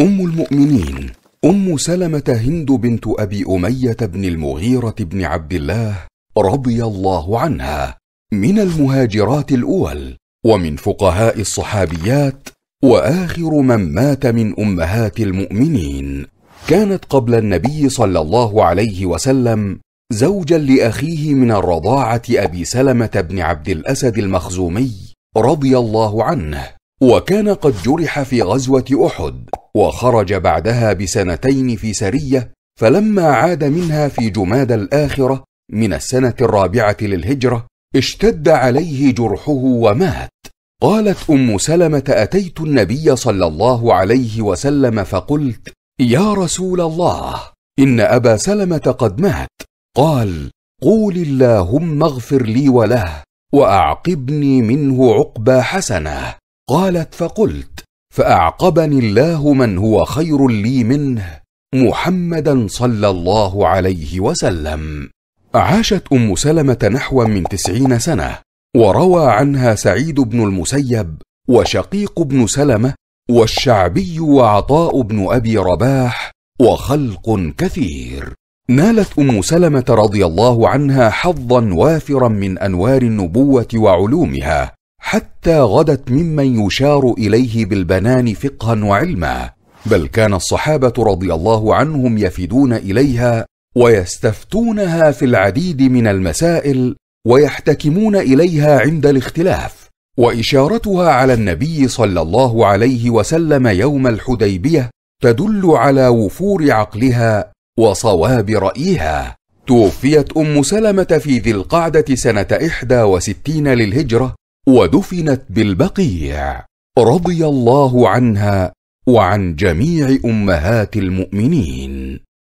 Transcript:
أم المؤمنين أم سلمة هند بنت أبي أمية بن المغيرة بن عبد الله رضي الله عنها من المهاجرات الأول ومن فقهاء الصحابيات وآخر من مات من أمهات المؤمنين كانت قبل النبي صلى الله عليه وسلم زوجا لأخيه من الرضاعة أبي سلمة بن عبد الأسد المخزومي رضي الله عنه وكان قد جرح في غزوة أحد وخرج بعدها بسنتين في سرية فلما عاد منها في جماد الآخرة من السنة الرابعة للهجرة اشتد عليه جرحه ومات قالت أم سلمة أتيت النبي صلى الله عليه وسلم فقلت يا رسول الله إن أبا سلمة قد مات قال قول اللهم اغفر لي وله وأعقبني منه عقبى حسنة قالت فقلت فاعقبني الله من هو خير لي منه محمدا صلى الله عليه وسلم عاشت ام سلمه نحو من تسعين سنه وروى عنها سعيد بن المسيب وشقيق بن سلمه والشعبي وعطاء بن ابي رباح وخلق كثير نالت ام سلمه رضي الله عنها حظا وافرا من انوار النبوه وعلومها حتى غدت ممن يشار اليه بالبنان فقها وعلما بل كان الصحابه رضي الله عنهم يفدون اليها ويستفتونها في العديد من المسائل ويحتكمون اليها عند الاختلاف واشارتها على النبي صلى الله عليه وسلم يوم الحديبيه تدل على وفور عقلها وصواب رايها توفيت ام سلمه في ذي القعده سنه احدى وستين للهجره ودفنت بالبقيع رضي الله عنها وعن جميع امهات المؤمنين